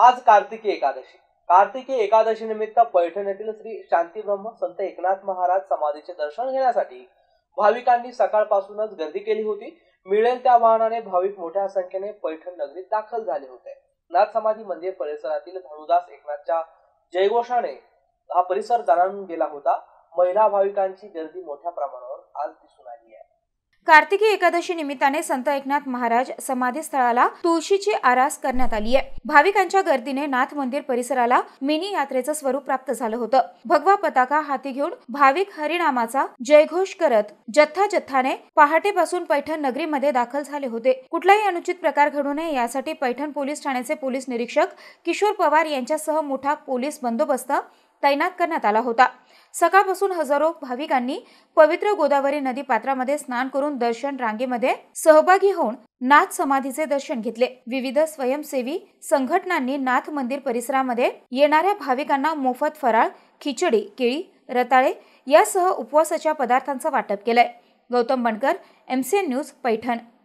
आज कार्तिकी एकादशी कार्तिकी एकादशी निमित्त पैठण येथील श्री शांतीब्रह्म संत एकनाथ महाराज समाधीचे दर्शन घेण्यासाठी भाविकांनी सकाळपासूनच गर्दी केली होती मिळेल त्या वाहनाने भाविक मोठ्या संख्येने पैठण नगरीत दाखल झाले होते नाथ समाधी मंदिर परिसरातील धनुदास एकनाथच्या जयघोषाने हा परिसर जाणून गेला होता महिला भाविकांची गर्दी मोठ्या प्रमाणावर आज दिसून आली आहे कार्तिकी एकादशी निमित्ताने संत एकनाथ महाराज समाधी स्थळाला तुळशीची आरास करण्यात आली आहे भाविकांच्या गर्दीने नाथ मंदिर परिसराला मिनी यात्रेचं स्वरूप प्राप्त झालं होतं भगवा पताका हाती घेऊन भाविक हरिनामाचा जयघोष करत जथ्था जथ्थाने पहाटेपासून पैठण नगरीमध्ये दाखल झाले होते कुठलाही अनुचित प्रकार घडू नये यासाठी पैठण पोलीस ठाण्याचे पोलीस निरीक्षक किशोर पवार यांच्यासह मोठा पोलीस बंदोबस्त तैनात करण्यात आला होता सकाळपासून हजारो भाविकांनी पवित्र गोदावरी नदी पात्रामध्ये स्नान करून दर्शन रांगेमध्ये सहभागी होऊन नाथ समाधीचे दर्शन घेतले विविध स्वयंसेवी संघटनांनी नाथ मंदिर परिसरामध्ये येणाऱ्या भाविकांना मोफत फराळ खिचडी केळी रताळे यासह उपवासाच्या पदार्थांचं वाटप केलंय गौतम बनकर एमसीएन न्यूज पैठण